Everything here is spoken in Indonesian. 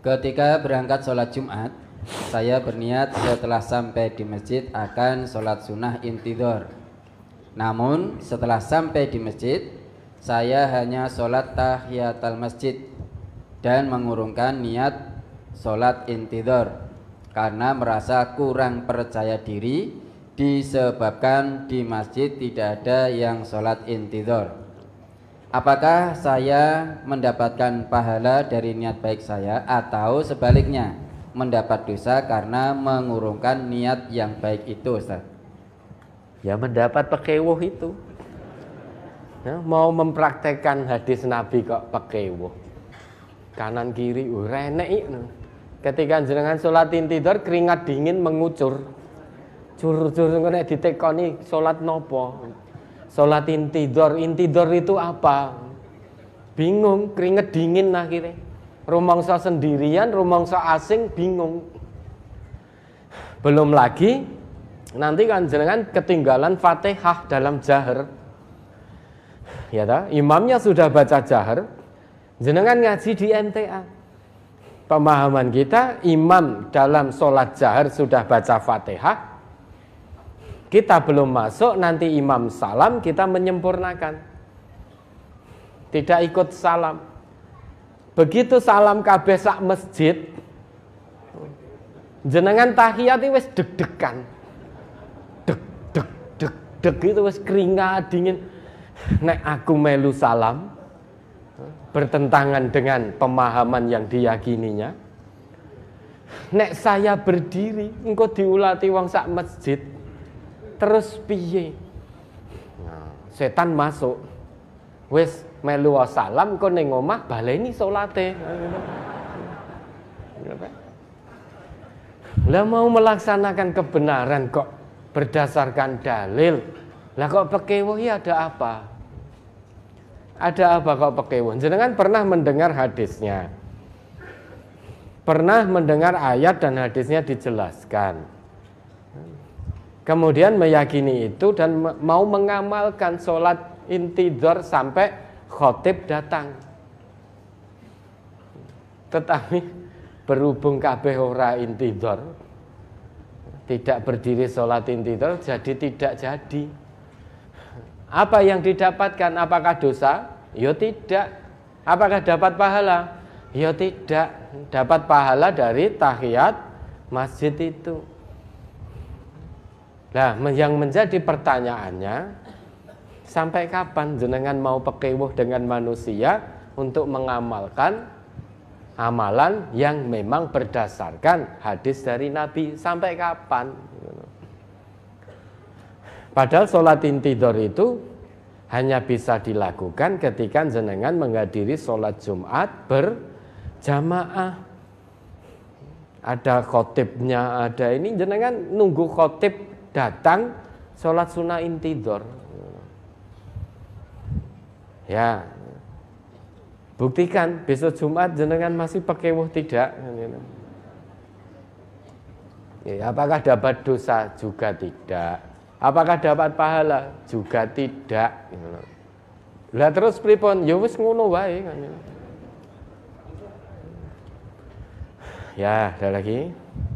Ketika berangkat sholat Jumat, saya berniat setelah sampai di masjid akan sholat sunnah intidor. Namun setelah sampai di masjid, saya hanya sholat tahiyat al masjid dan mengurungkan niat sholat intidor karena merasa kurang percaya diri disebabkan di masjid tidak ada yang sholat intidor apakah saya mendapatkan pahala dari niat baik saya atau sebaliknya mendapat dosa karena mengurungkan niat yang baik itu Ustaz? Ya mendapat pekewuh itu. Ya, mau mempraktekkan hadis Nabi kok pekewuh. Kanan kiri urenek. Uh, Ketika jenengan sholat intidor keringat dingin mengucur. Jur-jur nek ditekoni sholat nopo. Sholat intidor, intidor itu apa? Bingung, keringet dingin nah kita. Rumongso sendirian, rumongso asing, bingung. Belum lagi nanti kan jenengan ketinggalan Fatihah dalam jahar. Ya ta? imamnya sudah baca jahar, jenengan ngaji di MTA. Pemahaman kita, imam dalam sholat jahar sudah baca Fatihah, kita belum masuk, nanti imam salam kita menyempurnakan. Tidak ikut salam. Begitu salam kabeh sak masjid, jenengan tahiyat wis deg-degan. Deg deg deg deg itu wis keringat dingin. Nek aku melu salam bertentangan dengan pemahaman yang diyakininya, Nek saya berdiri, engkau diulati wong sak masjid terus piye nah, setan masuk wis melu salam kok ning omah baleni salate iya kan? lah mau melaksanakan kebenaran kok berdasarkan dalil lah kok pekewo ya ada apa ada apa kok pekewo jenengan pernah mendengar hadisnya pernah mendengar ayat dan hadisnya dijelaskan kemudian meyakini itu dan mau mengamalkan sholat intidor sampai khotib datang tetapi berhubung kabeh ora intidor tidak berdiri sholat intidor jadi tidak jadi apa yang didapatkan apakah dosa ya tidak apakah dapat pahala ya tidak dapat pahala dari tahiyat masjid itu Nah, yang menjadi pertanyaannya, sampai kapan jenengan mau pekewuh dengan manusia untuk mengamalkan amalan yang memang berdasarkan hadis dari Nabi sampai kapan? Padahal sholat intidor itu hanya bisa dilakukan ketika jenengan menghadiri sholat Jumat berjamaah. Ada khotibnya, ada ini jenengan nunggu khotib datang sholat sunnah intidor ya buktikan besok Jumat jenengan masih pakai wuh tidak ya, apakah dapat dosa juga tidak apakah dapat pahala juga tidak lah terus pripun ya wis ngono wae ya ada lagi